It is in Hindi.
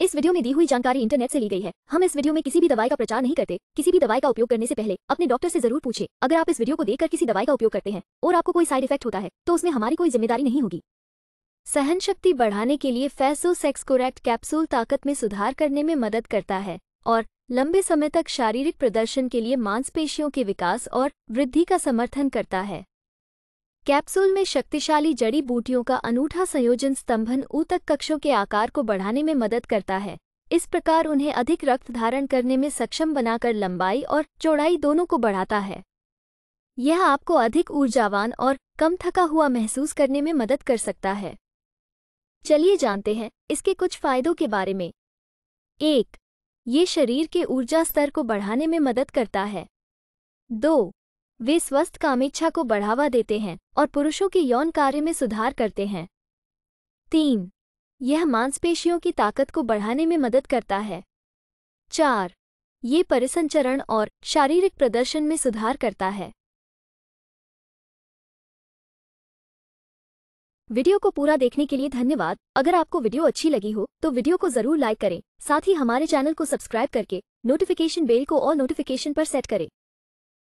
इस वीडियो में दी हुई जानकारी इंटरनेट से ली गई है हम इस वीडियो में किसी भी दवाई का प्रचार नहीं करते किसी भी दवाई का उपयोग करने से पहले अपने डॉक्टर से जरूर पूछे अगर आप इस वीडियो को देखकर किसी दवाई का उपयोग करते हैं और आपको कोई साइड इफेक्ट होता है तो उसमें हमारी कोई जिम्मेदारी नहीं होगी सहन शक्ति बढ़ाने के लिए फैसो सेक्स कैप्सूल ताकत में सुधार करने में मदद करता है और लंबे समय तक शारीरिक प्रदर्शन के लिए मांसपेशियों के विकास और वृद्धि का समर्थन करता है कैप्सूल में शक्तिशाली जड़ी बूटियों का अनूठा संयोजन स्तंभन ऊतक कक्षों के आकार को बढ़ाने में मदद करता है इस प्रकार उन्हें अधिक रक्त धारण करने में सक्षम बनाकर लंबाई और चौड़ाई दोनों को बढ़ाता है यह आपको अधिक ऊर्जावान और कम थका हुआ महसूस करने में मदद कर सकता है चलिए जानते हैं इसके कुछ फायदों के बारे में एक ये शरीर के ऊर्जा स्तर को बढ़ाने में मदद करता है दो वे स्वस्थ कामेच्छा को बढ़ावा देते हैं और पुरुषों के यौन कार्य में सुधार करते हैं तीन यह मांसपेशियों की ताकत को बढ़ाने में मदद करता है चार ये परिसंचरण और शारीरिक प्रदर्शन में सुधार करता है वीडियो को पूरा देखने के लिए धन्यवाद अगर आपको वीडियो अच्छी लगी हो तो वीडियो को जरूर लाइक करें साथ ही हमारे चैनल को सब्सक्राइब करके नोटिफिकेशन बेल को और नोटिफिकेशन पर सेट करें